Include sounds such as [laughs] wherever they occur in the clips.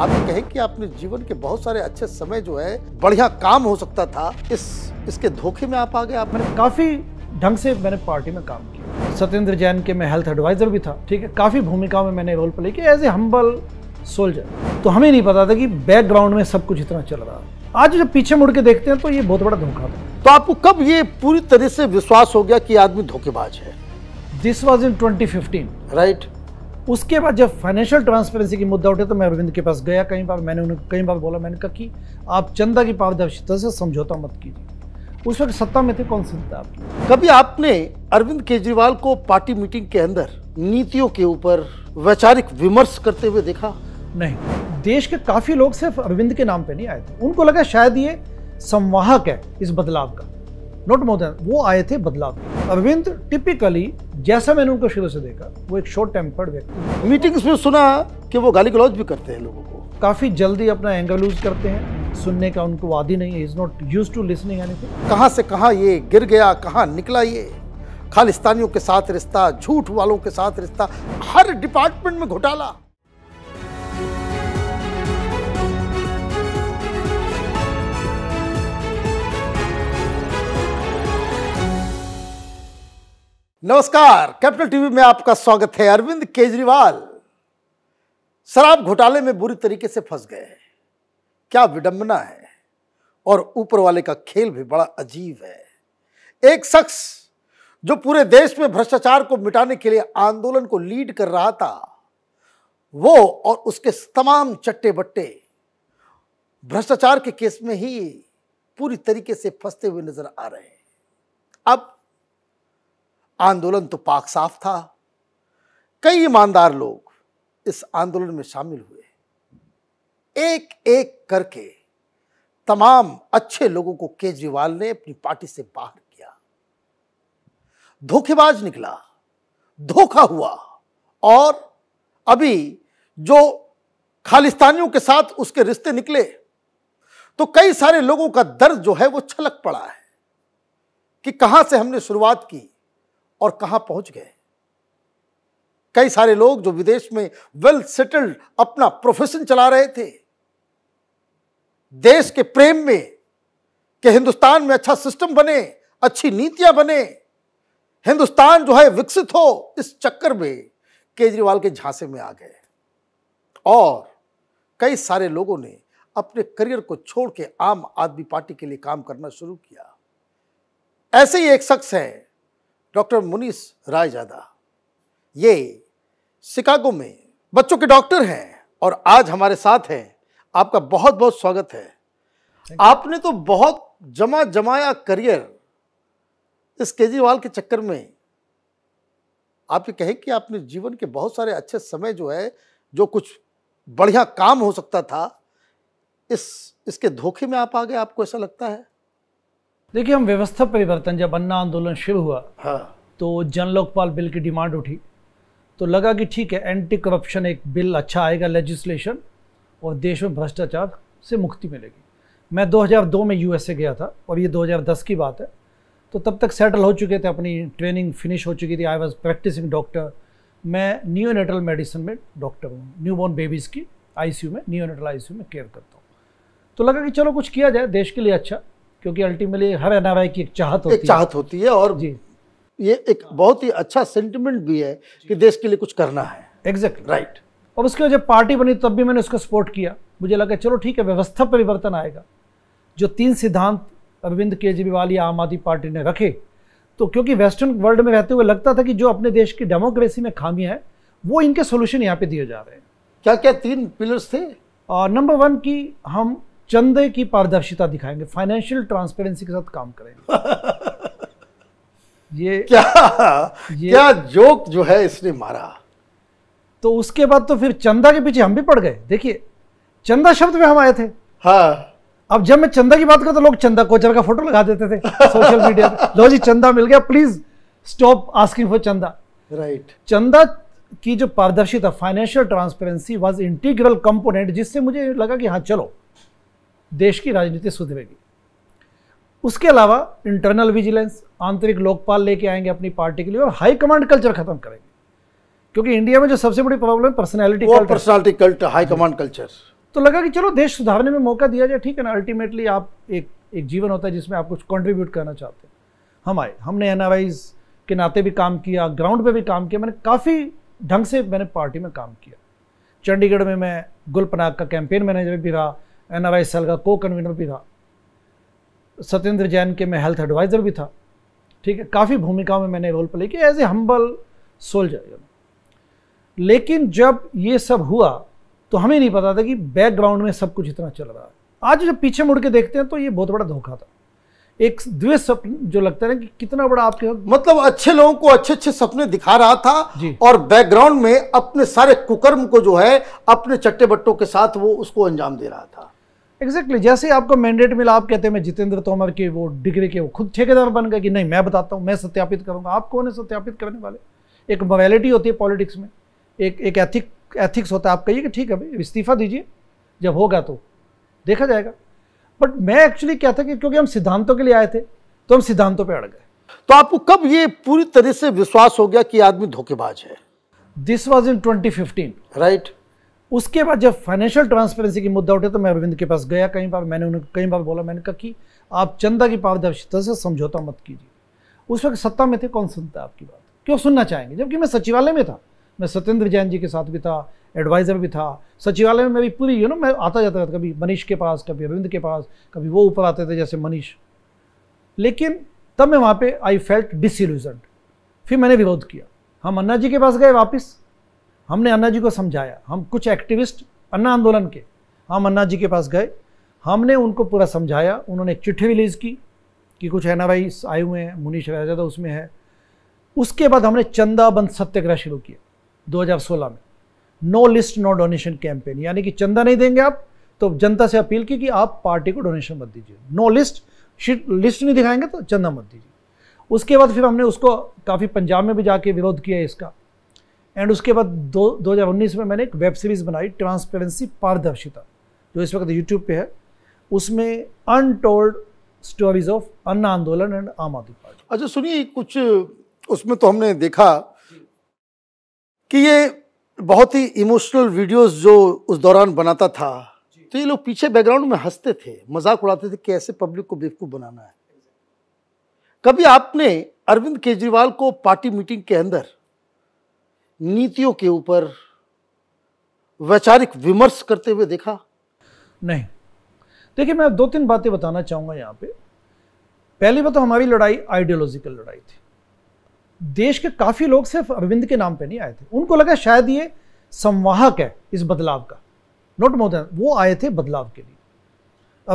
आप ये कहें कि आपने जीवन के बहुत सारे अच्छे समय जो है बढ़िया काम हो सकता था इस इसके धोखे में आप आ गए आप मैंने काफ़ी ढंग से मैंने पार्टी में काम किया सत्येंद्र जैन के मैं हेल्थ एडवाइज़र भी था ठीक है काफ़ी भूमिकाओं में मैंने रोल प्ले किया एज ए हम्बल सोल्जर तो हमें नहीं पता था कि बैकग्राउंड में सब कुछ इतना चल रहा आज जब पीछे मुड़ के देखते हैं तो ये बहुत बड़ा धोखा था तो आपको कब ये पूरी तरह से विश्वास हो गया कि आदमी धोखेबाज है this was in 2015 right right? उसके बाद जब फाइनेंशियल ट्रांसपेरेंसी की मुद्दा उठे तो मैं अरविंद के पास गया कई बार मैंने उन्हें कई बार बोला मैंने कहा कि आप चंदा की पारदर्शिता से समझौता मत कीजिए उस वक्त सत्ता में थे कौन सी था कभी आपने अरविंद केजरीवाल को पार्टी मीटिंग के अंदर नीतियों के ऊपर वैचारिक विमर्श करते हुए देखा नहीं देश के काफ़ी लोग सिर्फ अरविंद के नाम पे नहीं आए थे उनको लगा शायद ये संवाहक है इस बदलाव का नोट मोर वो आए थे बदलाव अरविंद टिपिकली जैसा मैंने उनको शुरू से देखा वो एक शॉर्ट टेम्पर्ड व्यक्ति मीटिंग्स में सुना कि वो गाली गलौज भी करते हैं लोगों को काफ़ी जल्दी अपना एंगर लूज करते हैं सुनने का उनको आदि नहीं है is not use to listening anything कहाँ से कहाँ ये गिर गया कहाँ निकला ये खालिस्तानियों के साथ रिश्ता झूठ वालों के साथ रिश्ता हर डिपार्टमेंट में घोटाला नमस्कार कैपिटल टीवी में आपका स्वागत है अरविंद केजरीवाल शराब घोटाले में बुरी तरीके से फंस गए हैं क्या विडंबना है और ऊपर वाले का खेल भी बड़ा अजीब है एक शख्स जो पूरे देश में भ्रष्टाचार को मिटाने के लिए आंदोलन को लीड कर रहा था वो और उसके तमाम चट्टे बट्टे भ्रष्टाचार के केस में ही पूरी तरीके से फंसते हुए नजर आ रहे हैं अब आंदोलन तो पाक साफ था कई ईमानदार लोग इस आंदोलन में शामिल हुए एक एक करके तमाम अच्छे लोगों को केजरीवाल ने अपनी पार्टी से बाहर किया धोखेबाज निकला धोखा हुआ और अभी जो खालिस्तानियों के साथ उसके रिश्ते निकले तो कई सारे लोगों का दर्द जो है वो छलक पड़ा है कि कहां से हमने शुरुआत की और कहाँ पहुँच गए कई सारे लोग जो विदेश में वेल सेटल्ड अपना प्रोफेशन चला रहे थे देश के प्रेम में कि हिंदुस्तान में अच्छा सिस्टम बने अच्छी नीतियां बने हिंदुस्तान जो है विकसित हो इस चक्कर में केजरीवाल के झांसे में आ गए और कई सारे लोगों ने अपने करियर को छोड़ के आम आदमी पार्टी के लिए काम करना शुरू किया ऐसे ही एक शख्स है डॉक्टर मुनीस रायजादा ये शिकागो में बच्चों के डॉक्टर हैं और आज हमारे साथ हैं आपका बहुत बहुत स्वागत है आपने तो बहुत जमा जमाया करियर इस केजरीवाल के चक्कर में आप ये कहें कि आपने जीवन के बहुत सारे अच्छे समय जो है जो कुछ बढ़िया काम हो सकता था इस इसके धोखे में आप आ गए आपको ऐसा लगता है देखिए हम व्यवस्था परिवर्तन जब अन्ना आंदोलन शुरू हुआ हाँ। तो जन लोकपाल बिल की डिमांड उठी तो लगा कि ठीक है एंटी करप्शन एक बिल अच्छा आएगा लेजिस्लेशन और देश में भ्रष्टाचार से मुक्ति मिलेगी मैं 2002 में यूएसए गया था और ये 2010 की बात है तो तब तक सेटल हो चुके थे अपनी ट्रेनिंग फिनिश हो चुकी थी आई वॉज प्रैक्टिसिंग डॉक्टर मैं न्यूनेटल मेडिसिन में डॉक्टर हूँ न्यूबॉर्न बेबीज़ की आईसीयू में न्यूनेटल आईसीयू में केयर करता हूँ तो लगा कि चलो कुछ किया जाए देश के लिए अच्छा क्योंकि अल्टीमेटली हर एन की एक चाहत होती एक चाहत होती है और जी ये एक बहुत ही अच्छा सेंटिमेंट भी है कि देश के लिए कुछ करना है एग्जैक्ट exactly. Right right. और उसके बाद जब पार्टी बनी तब भी मैंने उसको सपोर्ट किया मुझे लगा चलो ठीक है व्यवस्था पर परिवर्तन आएगा जो तीन सिद्धांत अरविंद केजरीवाल या आम आदमी पार्टी ने रखे तो क्योंकि वेस्टर्न वर्ल्ड में रहते हुए लगता था कि जो अपने देश की डेमोक्रेसी में खामियां हैं वो इनके सोल्यूशन यहाँ पे दिए जा रहे हैं क्या क्या तीन पिलर्स थे नंबर वन की हम चंदे की पारदर्शिता दिखाएंगे फाइनेंशियल ट्रांसपेरेंसी के साथ काम करेंगे [laughs] ये क्या ये, क्या जोक जो है इसने मारा तो उसके बाद तो फिर चंदा के पीछे हम भी पड़ गए देखिए चंदा शब्द में हम आए थे हाँ अब जब मैं चंदा की बात करता तो लोग चंदा कोचर का फोटो लगा देते थे सोशल मीडिया लो जी चंदा मिल गया प्लीज स्टॉप आस्किंग फॉर चंदा राइट right. चंदा की जो पारदर्शिता financial transparency was integral component जिससे मुझे लगा कि हाँ चलो देश की राजनीति सुधरेगी उसके अलावा इंटरनल विजिलेंस आंतरिक लोकपाल लेके आएंगे अपनी पार्टी के लिए और हाई कमांड कल्चर खत्म करेंगे क्योंकि इंडिया में जो सबसे बड़ी problem personality personality cult high command culture तो लगा कि चलो देश सुधारने में मौका दिया जाए ठीक है ना अल्टीमेटली आप एक एक जीवन होता है जिसमें आप कुछ कॉन्ट्रीब्यूट करना चाहते हैं हम आए हमने एन के नाते भी काम किया ग्राउंड पे भी काम किया मैंने काफ़ी ढंग से मैंने पार्टी में काम किया चंडीगढ़ में मैं गुलपनाग का कैंपेन मैनेजर भी रहा एन आर आई सेल का को कन्वीनर भी था सत्येंद्र जैन के मैं हेल्थ एडवाइज़र भी था ठीक है काफ़ी भूमिकाओं में मैंने रोल प्ले किया एज ए हम्बल सोल्जर लेकिन जब ये सब हुआ तो हमें नहीं पता था कि बैकग्राउंड में सब कुछ इतना चल रहा है आज जब पीछे मुड़ के देखते हैं तो ये बहुत बड़ा धोखा था एक द्वेष सपन जो लगता है कि कितना बड़ा आपके मतलब अच्छे लोगों को अच्छे अच्छे सपने दिखा रहा था और बैकग्राउंड में अपने सारे कुकर्म को जो है अपने चट्टे बट्टों के साथ वो उसको अंजाम दे रहा था एग्जैक्टली exactly, जैसे आपको मैंडेट मिला आप कहते हैं मैं जितेंद्र तोमर के वो डिग्री के वो खुद ठेकेदार बन गए कि नहीं मैं बताता हूँ मैं सत्यापित करूँगा आप कौन है सत्यापित करने वाले एक मोरालिटी होती है पॉलिटिक्स में एक एक एथिक एथिक्स होता है आप कहिए कि ठीक है भाई इस्तीफा दीजिए जब होगा तो देखा जाएगा बट मैं एक्चुअली क्या था कि क्योंकि हम सिद्धांतों के लिए आए थे तो हम सिद्धांतों पर अड़ गए तो आपको कब ये पूरी तरह से विश्वास हो गया कि आदमी धोखेबाज है this was in twenty fifteen right उसके बाद जब फाइनेंशियल ट्रांसपेरेंसी की मुद्दा उठे तो मैं अरविंद के पास गया कई बार मैंने उन्हें कई बार बोला मैंने कहा कि आप चंदा की पारदर्शिता से समझौता मत कीजिए उस वक्त सत्ता में थे कौन सुनता आपकी बात क्यों सुनना चाहेंगे जबकि मैं सचिवालय में था मैं सत्येंद्र जैन जी के साथ भी था एडवाइज़र भी था सचिवालय में मैं भी पूरी यू नो मैं आता जाता था कभी मनीष के पास कभी अरविंद के पास कभी वो ऊपर आते थे जैसे मनीष लेकिन तब मैं वहाँ पे आई फेल्ट डिसल्यूजन फिर मैंने विरोध किया हम हाँ, अन्ना जी के पास गए वापस हमने अन्ना जी को समझाया हम कुछ एक्टिविस्ट अन्ना आंदोलन के हम अन्ना जी के पास गए हमने उनको पूरा समझाया उन्होंने एक चिट्ठी रिलीज़ की कि कुछ एन भाई आए हुए हैं मुनीश राजादा उसमें है उसके बाद हमने चंदा बंद सत्याग्रह शुरू किया 2016 में no list no donation campaign यानी कि चंदा नहीं देंगे आप तो जनता से अपील की कि आप पार्टी को डोनेशन मत दीजिए नो लिस्ट लिस्ट नहीं दिखाएंगे तो चंदा मत दीजिए उसके बाद फिर हमने उसको काफ़ी पंजाब में भी जाके विरोध किया इसका एंड उसके बाद दो दो हज़ार उन्नीस में मैंने एक वेब सीरीज़ बनाई ट्रांसपेरेंसी पारदर्शिता जो इस वक्त यूट्यूब पे है उसमें अनटोल्ड स्टोरीज ऑफ अन्न आंदोलन एंड आम आदमी पार्टी अच्छा सुनिए कुछ उसमें तो हमने देखा कि ये बहुत ही इमोशनल वीडियोस जो उस दौरान बनाता था तो ये लोग पीछे बैकग्राउंड में हंसते थे मजाक उड़ाते थे कैसे पब्लिक को बेवकूफ़ बनाना है कभी आपने अरविंद केजरीवाल को पार्टी मीटिंग के अंदर नीतियों के ऊपर वैचारिक विमर्श करते हुए देखा नहीं देखिए मैं दो तीन बातें बताना चाहूंगा यहां पे पहली बात तो हमारी लड़ाई आइडियोलॉजिकल लड़ाई थी देश के काफ़ी लोग सिर्फ अरविंद के नाम पे नहीं आए थे उनको लगा शायद ये संवाहक है इस बदलाव का नॉट मोर देन वो आए थे बदलाव के लिए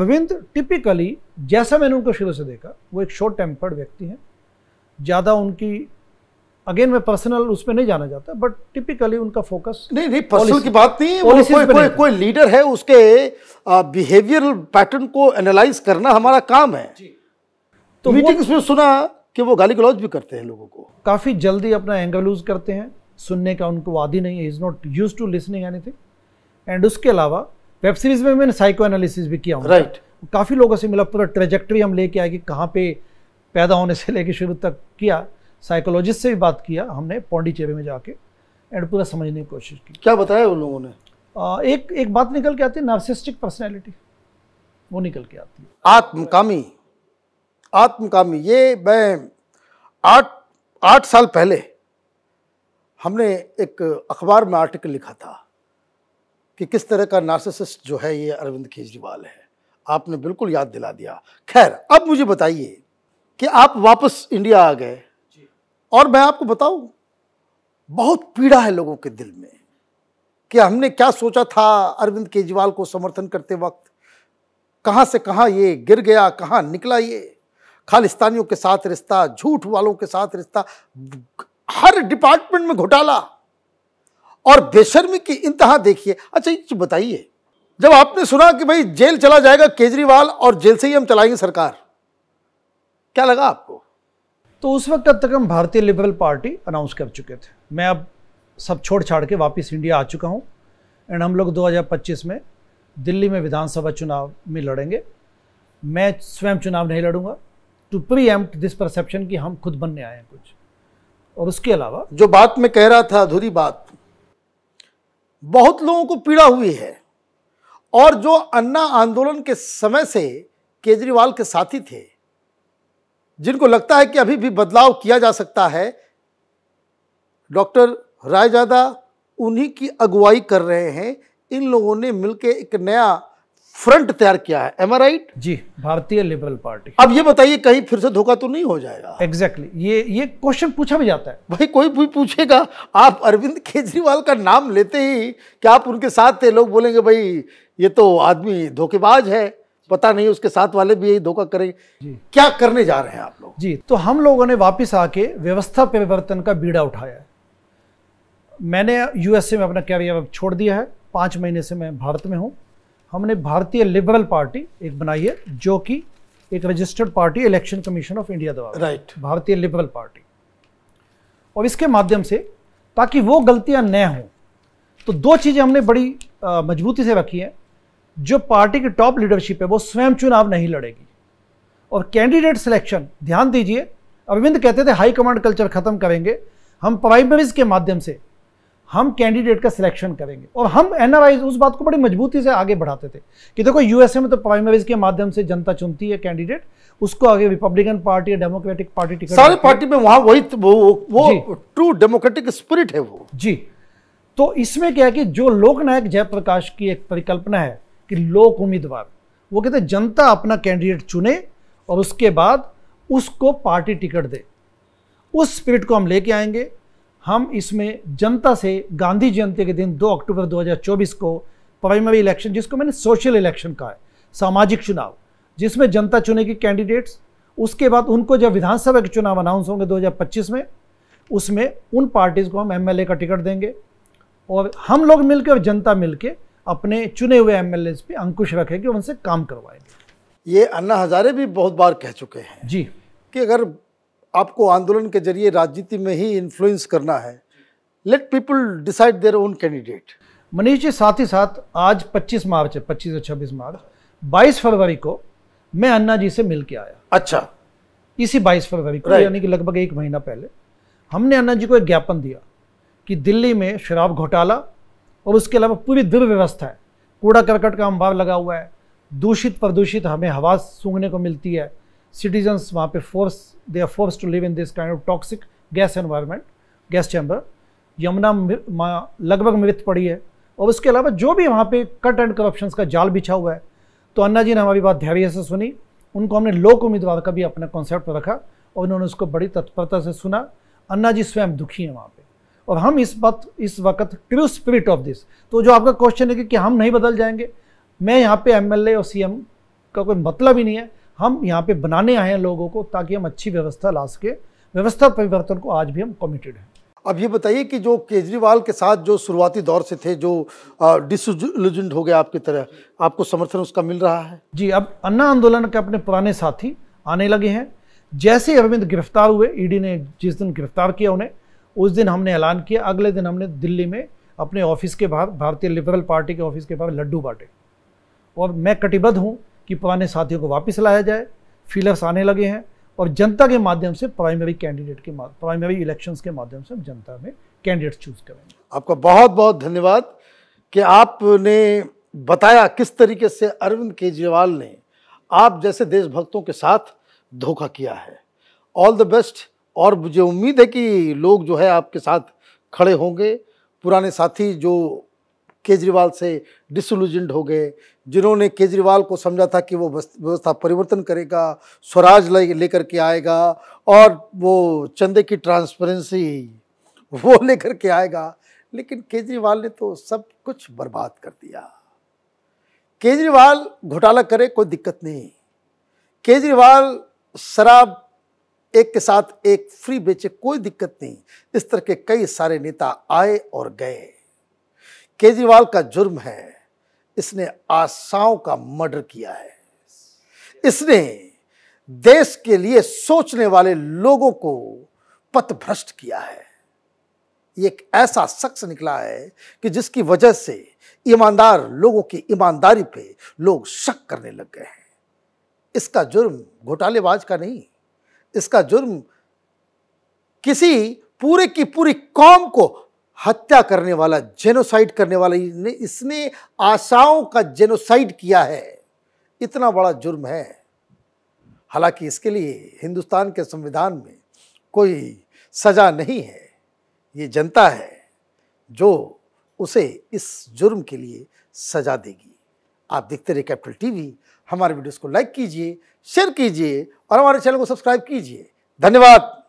अरविंद टिपिकली जैसा मैंने उनको शुरू से देखा वो एक शॉर्ट टेम्पर्ड व्यक्ति हैं ज़्यादा उनकी अगेन मैं पर्सनल उसमें नहीं जाना जाता बट टिपिकली उनका फोकस नहीं नहीं पर्सनल की बात नहीं वो कोई कोई, कोई लीडर है उसके बिहेवियर पैटर्न को एनालाइज करना हमारा काम है जी। तो मीटिंग्स में सुना कि वो गाली गलौज भी करते हैं लोगों को काफ़ी जल्दी अपना एंगल लूज करते हैं सुनने का उनको आदि नहीं है is not use to listening anything and उसके अलावा वेब सीरीज में मैंने साइको एनालिसिस भी किया राइट काफ़ी लोगों से मिला पूरा ट्रेजेक्ट्री हम लेके आए कि कहाँ पे पैदा होने से लेके शुरू तक किया साइकोलॉजिस्ट से भी बात किया हमने पौंडीचेरी में जाके एंड पूरा समझने की कोशिश की क्या बताया उन लोगों ने एक एक बात निकल के आती है नार्सिस्टिक पर्सनैलिटी वो निकल के आती है आत्मकामी आत्मकामी ये मैं आठ आठ साल पहले हमने एक अखबार में आर्टिकल लिखा था कि किस तरह का नार्सिसिस्ट जो है ये अरविंद केजरीवाल है आपने बिल्कुल याद दिला दिया खैर अब मुझे बताइए कि आप वापस इंडिया आ गए और मैं आपको बताऊं बहुत पीड़ा है लोगों के दिल में कि हमने क्या सोचा था अरविंद केजरीवाल को समर्थन करते वक्त कहाँ से कहाँ ये गिर गया कहाँ निकला ये खालिस्तानियों के साथ रिश्ता झूठ वालों के साथ रिश्ता हर डिपार्टमेंट में घोटाला और बेशर्मी की इंतहा देखिए अच्छा ये बताइए जब आपने सुना कि भाई जेल चला जाएगा केजरीवाल और जेल से ही हम चलाएंगे सरकार क्या लगा आपको तो उस वक्त अब तक हम भारतीय लिबरल पार्टी अनाउंस कर चुके थे मैं अब सब छोड़ छाड़ के वापस इंडिया आ चुका हूँ एंड हम लोग 2025 में दिल्ली में विधानसभा चुनाव में लड़ेंगे मैं स्वयं चुनाव नहीं लड़ूंगा to preempt this perception कि हम खुद बनने आए हैं कुछ और उसके अलावा जो बात मैं कह रहा था अधूरी बात बहुत लोगों को पीड़ा हुई है और जो अन्ना आंदोलन के समय से केजरीवाल के साथी थे जिनको लगता है कि अभी भी बदलाव किया जा सकता है डॉक्टर रायजादा उन्हीं की अगुवाई कर रहे हैं इन लोगों ने मिलकर एक नया फ्रंट तैयार किया है एम राइट जी भारतीय लिबरल पार्टी अब ये बताइए कहीं फिर से धोखा तो नहीं हो जाएगा एग्जैक्टली exactly. ये ये क्वेश्चन पूछा भी जाता है भाई कोई भी पूछेगा आप अरविंद केजरीवाल का नाम लेते ही क्या आप उनके साथ थे लोग बोलेंगे भाई ये तो आदमी धोखेबाज है पता नहीं उसके साथ वाले भी यही धोखा करें क्या करने जा रहे हैं आप लोग जी तो हम लोगों ने वापस आके व्यवस्था परिवर्तन का बीड़ा उठाया है मैंने यूएसए में अपना कैरियर छोड़ दिया है पाँच महीने से मैं भारत में हूँ हमने भारतीय लिबरल पार्टी एक बनाई है जो कि एक registered party election commission of India द्वारा राइट भारतीय लिबरल पार्टी और इसके माध्यम से ताकि वो गलतियां न हों तो दो चीज़ें हमने बड़ी मजबूती से रखी हैं जो पार्टी की टॉप लीडरशिप है वो स्वयं चुनाव नहीं लड़ेगी और कैंडिडेट सिलेक्शन ध्यान दीजिए अरविंद कहते थे हाई कमांड कल्चर खत्म करेंगे हम प्राइमरीज के माध्यम से हम कैंडिडेट का सिलेक्शन करेंगे और हम एनआरआई उस बात को बड़ी मजबूती से आगे बढ़ाते थे कि देखो यूएसए में तो प्राइमरीज के माध्यम से जनता चुनती है कैंडिडेट उसको आगे रिपब्लिकन पार्टी या डेमोक्रेटिक पार्टी टिकट सारे पार्टी में वहां वही तो वो, वो ट्रू डेमोक्रेटिक स्पिरिट है वो जी तो इसमें क्या है कि जो लोकनायक जयप्रकाश की एक परिकल्पना है कि लोक उम्मीदवार वो कहते हैं जनता अपना कैंडिडेट चुने और उसके बाद उसको पार्टी टिकट दे उस स्पिरिट को हम लेके आएंगे हम इसमें जनता से गांधी जयंती के दिन 2 अक्टूबर 2024 को प्राइमरी इलेक्शन जिसको मैंने सोशल इलेक्शन कहा है सामाजिक चुनाव जिसमें जनता चुनेगी कैंडिडेट्स उसके बाद उनको जब विधानसभा के चुनाव अनाउंस होंगे 2025 में उसमें उन पार्टीज़ को हम एमएलए का टिकट देंगे और हम लोग मिलकर जनता मिलकर अपने चुने हुए एम पे अंकुश रखेंगे उनसे काम करवाएंगे ये अन्ना हजारे भी बहुत बार कह चुके हैं जी कि अगर आपको आंदोलन के जरिए राजनीति में ही इन्फ्लुएंस करना है let people decide their own candidate Manish ji साथ ही साथ आज 25 मार्च है पच्चीस और छब्बीस मार्च 22 फरवरी को मैं अन्ना जी से मिल के आया अच्छा इसी 22 फरवरी को यानी कि लगभग एक महीना पहले हमने अन्ना जी को एक ज्ञापन दिया कि दिल्ली में शराब घोटाला और उसके अलावा पूरी दुर्व्यवस्था है कूड़ा करकट का अंबार लगा हुआ है दूषित प्रदूषित हमें हवा सूंघने को मिलती है सिटीजन्स वहाँ पे force they are force to live in this kind of toxic gas environment gas chamber Yamuna लगभग मृत पड़ी है और उसके अलावा जो भी वहाँ पे कट एंड करप्शन का जाल बिछा हुआ है तो अन्ना जी ने हमारी बात धैर्य से सुनी उनको हमने लोक उम्मीदवार का भी अपना कॉन्सेप्ट रखा और उन्होंने उसको बड़ी तत्परता से सुना अन्ना जी स्वयं दुखी हैं वहाँ पे और हम इस वक्त इस वक्त ट्रू स्पिरिट ऑफ दिस तो जो आपका क्वेश्चन है कि, कि हम नहीं बदल जाएंगे मैं यहाँ पे एमएलए और सीएम का कोई मतलब ही नहीं है हम यहाँ पे बनाने आए हैं लोगों को ताकि हम अच्छी व्यवस्था ला सके व्यवस्था परिवर्तन को आज भी हम कमिटेड हैं अब ये बताइए कि जो केजरीवाल के साथ जो शुरुआती दौर से थे जो डिसल्यूजेंट हो गया आपकी तरह आपको समर्थन उसका मिल रहा है जी अब अन्ना आंदोलन के अपने पुराने साथी आने लगे हैं जैसे अरविंद गिरफ्तार हुए ईडी e ने जिस दिन गिरफ्तार किया उन्हें उस दिन हमने ऐलान किया अगले दिन हमने दिल्ली में अपने ऑफिस के बाहर भारतीय लिबरल पार्टी के ऑफिस के बाहर लड्डू बांटे और मैं कटिबद्ध हूँ कि पुराने साथियों को वापस लाया जाए फीलर्स आने लगे हैं और जनता के माध्यम से प्राइमरी कैंडिडेट के प्राइमरी इलेक्शंस के माध्यम से हम जनता में कैंडिडेट चूज करेंगे आपका बहुत बहुत धन्यवाद कि आपने बताया किस तरीके से अरविंद केजरीवाल ने आप जैसे देशभक्तों के साथ धोखा किया है ऑल द बेस्ट और मुझे उम्मीद है कि लोग जो है आपके साथ खड़े होंगे पुराने साथी जो केजरीवाल से डिसलूजेंड हो गए जिन्होंने केजरीवाल को समझा था कि वो व्यवस्था परिवर्तन करेगा स्वराज लेकर के आएगा और वो चंदे की ट्रांसपेरेंसी वो [laughs] लेकर के आएगा लेकिन केजरीवाल ने तो सब कुछ बर्बाद कर दिया केजरीवाल घोटाला करे कोई दिक्कत नहीं केजरीवाल शराब एक के साथ एक फ्री बेचे कोई दिक्कत नहीं इस तरह के कई सारे नेता आए और गए केजरीवाल का जुर्म है इसने आशाओं का मर्डर किया है इसने देश के लिए सोचने वाले लोगों को पथभ्रष्ट किया है ये एक ऐसा शख्स निकला है कि जिसकी वजह से ईमानदार लोगों की ईमानदारी पे लोग शक करने लग गए हैं इसका जुर्म घोटालेबाज का नहीं इसका जुर्म किसी पूरे की पूरी कौम को हत्या करने वाला जेनोसाइड करने वाला इसने आशाओं का जेनोसाइड किया है इतना बड़ा जुर्म है हालांकि इसके लिए हिंदुस्तान के संविधान में कोई सजा नहीं है ये जनता है जो उसे इस जुर्म के लिए सजा देगी आप देखते रहे कैपिटल टीवी हमारे वीडियोस को लाइक कीजिए शेयर कीजिए और हमारे चैनल को सब्सक्राइब कीजिए धन्यवाद